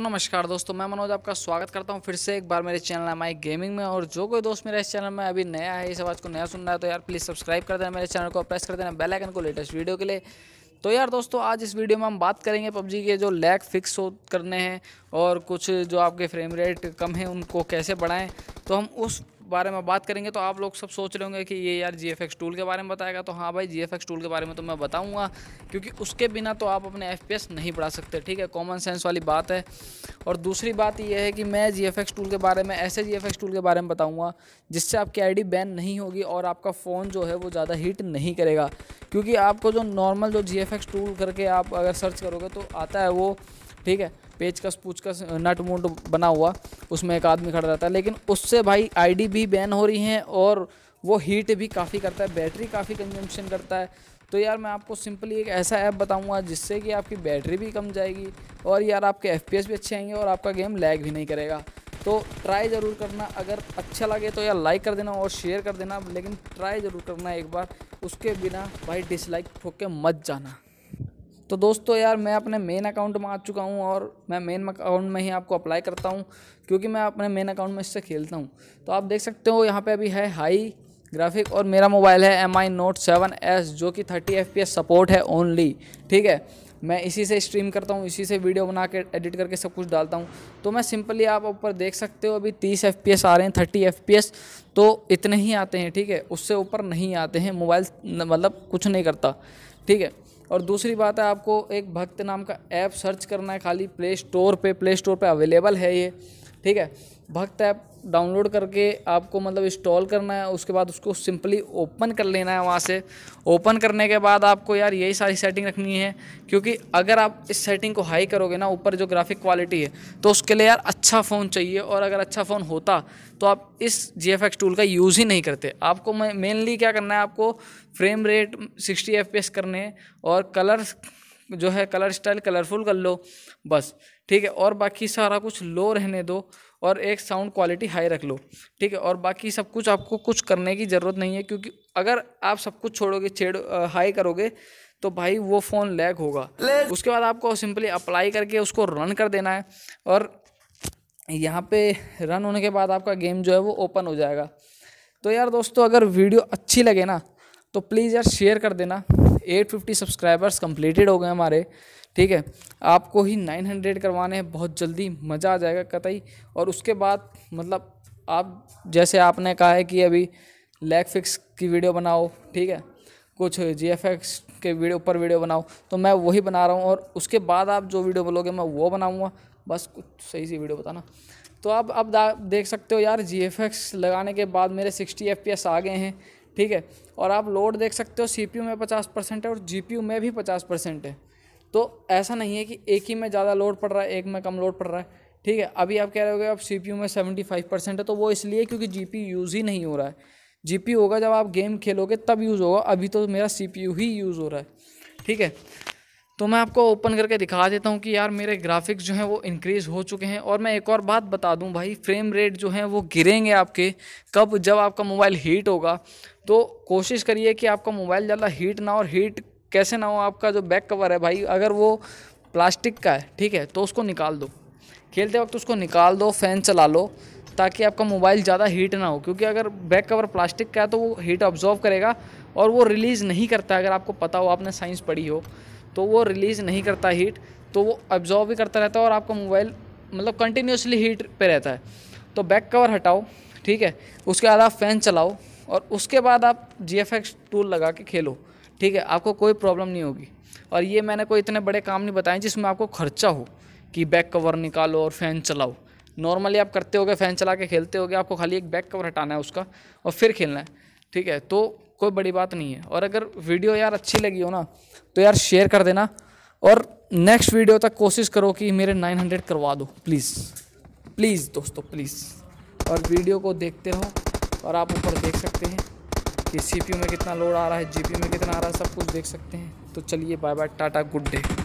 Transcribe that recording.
तो नमस्कार दोस्तों मैं मनोज आपका स्वागत करता हूं फिर से एक बार मेरे चैनल एम आई गेमिंग में और जो कोई दोस्त मेरा इस चैनल में अभी नया है इस आवाज़ को नया सुन रहा है तो यार प्लीज़ सब्सक्राइब कर देना मेरे चैनल को प्रेस कर देना बेल आइकन को लेटेस्ट वीडियो के लिए तो यार दोस्तों आज इस वीडियो में हम बात करेंगे पबजी के जो लैग फिक्स हो करने हैं और कुछ जो आपके फ्रेम रेट कम हैं उनको कैसे बढ़ाएँ तो हम उस बारे में बात करेंगे तो आप लोग सब सोच रहे होंगे कि ये यार जी एफ टूल के बारे में बताएगा तो हाँ भाई जी एफ टूल के बारे में तो मैं बताऊँगा क्योंकि उसके बिना तो आप अपने एफ नहीं बढ़ा सकते ठीक है कॉमन सेंस वाली बात है और दूसरी बात यह है कि मैं जी एफ टूल के बारे में ऐसे जी एफ टूल के बारे में बताऊँगा जिससे आपकी आई बैन नहीं होगी और आपका फ़ोन जो है वो ज़्यादा हीट नहीं करेगा क्योंकि आपको जो नॉर्मल जो जी एफ टूल करके आप अगर सर्च करोगे तो आता है वो ठीक है पेचकस पूचकस नट मुंड बना हुआ उसमें एक आदमी खड़ा रहता है लेकिन उससे भाई आईडी भी बैन हो रही हैं और वो हीट भी काफ़ी करता है बैटरी काफ़ी कंजम्पशन करता है तो यार मैं आपको सिंपली एक ऐसा ऐप बताऊंगा जिससे कि आपकी बैटरी भी कम जाएगी और यार आपके एफ भी अच्छे आएंगे और आपका गेम लैग भी नहीं करेगा तो ट्राई ज़रूर करना अगर अच्छा लगे तो यार लाइक कर देना और शेयर कर देना लेकिन ट्राई ज़रूर करना एक बार उसके बिना भाई डिसलाइक ठोक के मत जाना तो दोस्तों यार मैं अपने मेन अकाउंट में आ चुका हूँ और मैं मेन अकाउंट में ही आपको अप्लाई करता हूँ क्योंकि मैं अपने मेन अकाउंट में इससे खेलता हूँ तो आप देख सकते हो यहाँ पे अभी है हाई ग्राफिक और मेरा मोबाइल है M I note seven S जो कि thirty F P S support है ओनली ठीक है मैं इसी से स्ट्रीम करता हूँ इसी से वीडियो बना के एडिट करके सब कुछ डालता हूँ तो मैं सिंपली आप ऊपर देख सकते हो अभी तीस एफ पी एस आ रहे हैं थर्टी एफ पी एस तो इतने ही आते हैं ठीक है उससे ऊपर नहीं आते हैं मोबाइल मतलब कुछ नहीं करता ठीक है और दूसरी बात है आपको एक भक्त नाम का ऐप सर्च करना है खाली प्ले स्टोर पे प्ले स्टोर पे अवेलेबल है ये ठीक है भक्त ऐप डाउनलोड करके आपको मतलब इंस्टॉल करना है उसके बाद उसको सिंपली ओपन कर लेना है वहाँ से ओपन करने के बाद आपको यार यही सारी सेटिंग रखनी है क्योंकि अगर आप इस सेटिंग को हाई करोगे ना ऊपर जो ग्राफिक क्वालिटी है तो उसके लिए यार अच्छा फ़ोन चाहिए और अगर अच्छा फ़ोन होता तो आप इस जी टूल का यूज़ ही नहीं करते आपको मेनली क्या करना है आपको फ्रेम रेट सिक्सटी एफ करने और कलर जो है कलर स्टाइल कलरफुल कर लो बस ठीक है और बाकी सारा कुछ लो रहने दो और एक साउंड क्वालिटी हाई रख लो ठीक है और बाकी सब कुछ आपको कुछ करने की ज़रूरत नहीं है क्योंकि अगर आप सब कुछ छोड़ोगे छेड़ हाई करोगे तो भाई वो फ़ोन लैग होगा उसके बाद आपको सिंपली अप्लाई करके उसको रन कर देना है और यहाँ पे रन होने के बाद आपका गेम जो है वो ओपन हो जाएगा तो यार दोस्तों अगर वीडियो अच्छी लगे ना तो प्लीज़ यार शेयर कर देना 850 सब्सक्राइबर्स कंप्लीटेड हो गए हमारे ठीक है आपको ही 900 करवाने हैं बहुत जल्दी मज़ा आ जाएगा कतई और उसके बाद मतलब आप जैसे आपने कहा है कि अभी लेग फिक्स की वीडियो बनाओ ठीक है कुछ जी एफ एक्स के वीडियो पर वीडियो बनाओ तो मैं वही बना रहा हूँ और उसके बाद आप जो वीडियो बोलोगे मैं वो बनाऊँगा बस कुछ सही सी वीडियो बताना तो आप अब देख सकते हो यार जी एफ एक्स लगाने के बाद मेरे सिक्सटी एफ पी एस आ गए हैं ठीक है और आप लोड देख सकते हो सी में पचास परसेंट है और जी में भी पचास परसेंट है तो ऐसा नहीं है कि एक ही में ज़्यादा लोड पड़ रहा है एक में कम लोड पड़ रहा है ठीक है अभी आप कह रहे हो आप सी में सेवेंटी फाइव परसेंट है तो वो इसलिए क्योंकि जी पी यूज़ ही नहीं हो रहा है जी होगा जब आप गेम खेलोगे तब यूज़ होगा अभी तो मेरा सी ही यूज़ हो रहा है ठीक है तो मैं आपको ओपन करके दिखा देता हूँ कि यार मेरे ग्राफिक्स जो हैं वो इंक्रीज़ हो चुके हैं और मैं एक और बात बता दूँ भाई फ्रेम रेट जो है वो गिरेंगे आपके कब जब आपका मोबाइल हीट होगा तो कोशिश करिए कि आपका मोबाइल ज़्यादा हीट ना और हीट कैसे ना हो आपका जो बैक कवर है भाई अगर वो प्लास्टिक का है ठीक है तो उसको निकाल दो खेलते वक्त उसको निकाल दो फ़ैन चला लो ताकि आपका मोबाइल ज़्यादा हीट ना हो क्योंकि अगर बैक कवर प्लास्टिक का है तो वो हीट ऑब्जॉर्व करेगा और वो रिलीज़ नहीं करता अगर आपको पता हो आपने साइंस पढ़ी हो तो वो रिलीज़ नहीं करता हीट तो वो एब्जॉर्व भी करता रहता है और आपका मोबाइल मतलब कंटिन्यूसली हीट पे रहता है तो बैक कवर हटाओ ठीक है उसके बाद आप फ़ैन चलाओ और उसके बाद आप जी एफ एक्स टूल लगा के खेलो ठीक है आपको कोई प्रॉब्लम नहीं होगी और ये मैंने कोई इतने बड़े काम नहीं बताए जिसमें आपको खर्चा हो कि बैक कवर निकालो और फ़ैन चलाओ नॉर्मली आप करते हो फ़ैन चला के खेलते हो आपको खाली एक बैक कवर हटाना है उसका और फिर खेलना है ठीक है तो कोई बड़ी बात नहीं है और अगर वीडियो यार अच्छी लगी हो ना तो यार शेयर कर देना और नेक्स्ट वीडियो तक कोशिश करो कि मेरे 900 करवा दो प्लीज़ प्लीज़ दोस्तों प्लीज़ और वीडियो को देखते रहो और आप ऊपर देख सकते हैं कि सी में कितना लोड आ रहा है जी में कितना आ रहा है सब कुछ देख सकते हैं तो चलिए bye bye tata good day